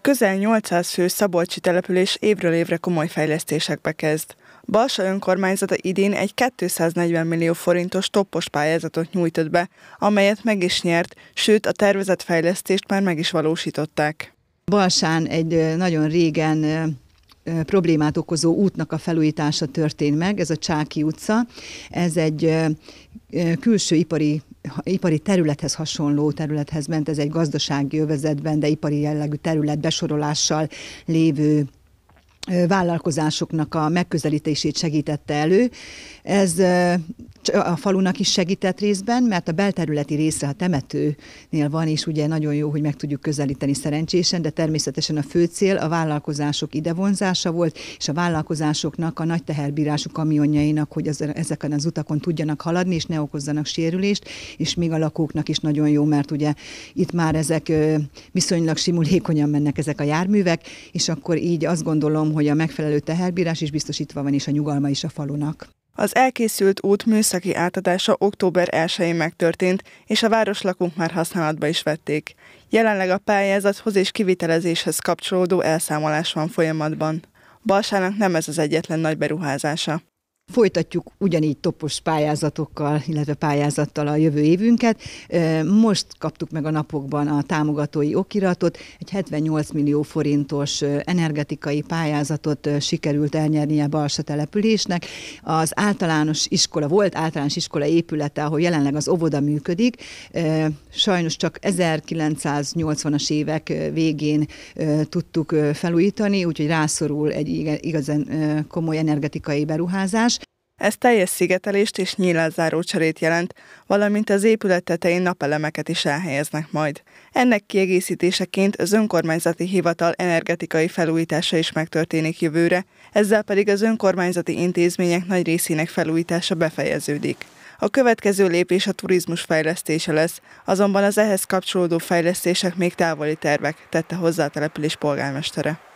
közel 800 fő szabolcsi település évről évre komoly fejlesztésekbe kezd. Balsa önkormányzata idén egy 240 millió forintos toppos pályázatot nyújtott be, amelyet meg is nyert, sőt a tervezett fejlesztést már meg is valósították. Balsán egy nagyon régen problémát okozó útnak a felújítása történt meg, ez a Csáki utca. Ez egy külső ipari ipari területhez hasonló területhez ment, ez egy gazdasági övezetben, de ipari jellegű terület besorolással lévő vállalkozásoknak a megközelítését segítette elő. Ez a falunak is segített részben, mert a belterületi része a temetőnél van, és ugye nagyon jó, hogy meg tudjuk közelíteni szerencsésen, de természetesen a fő cél a vállalkozások idevonzása volt, és a vállalkozásoknak, a nagy teherbírású kamionjainak, hogy az, ezeken az utakon tudjanak haladni, és ne okozzanak sérülést, és még a lakóknak is nagyon jó, mert ugye itt már ezek viszonylag simulékonyan mennek ezek a járművek, és akkor így azt gondolom, hogy hogy a megfelelő teherbírás is biztosítva van, és a nyugalma is a falunak. Az elkészült út műszaki átadása október 1-én megtörtént, és a városlakunk már használatba is vették. Jelenleg a pályázathoz és kivitelezéshez kapcsolódó elszámolás van folyamatban. Balsának nem ez az egyetlen nagy beruházása. Folytatjuk ugyanígy topos pályázatokkal, illetve pályázattal a jövő évünket. Most kaptuk meg a napokban a támogatói okiratot, egy 78 millió forintos energetikai pályázatot sikerült elnyernie Balsa településnek. Az általános iskola, volt általános iskola épülete, ahol jelenleg az óvoda működik, sajnos csak 1980-as évek végén tudtuk felújítani, úgyhogy rászorul egy igazán komoly energetikai beruházás. Ez teljes szigetelést és nyílászáró cserét jelent, valamint az épület tetején napelemeket is elhelyeznek majd. Ennek kiegészítéseként az önkormányzati hivatal energetikai felújítása is megtörténik jövőre, ezzel pedig az önkormányzati intézmények nagy részének felújítása befejeződik. A következő lépés a turizmus fejlesztése lesz, azonban az ehhez kapcsolódó fejlesztések még távoli tervek, tette hozzá a település polgármestere.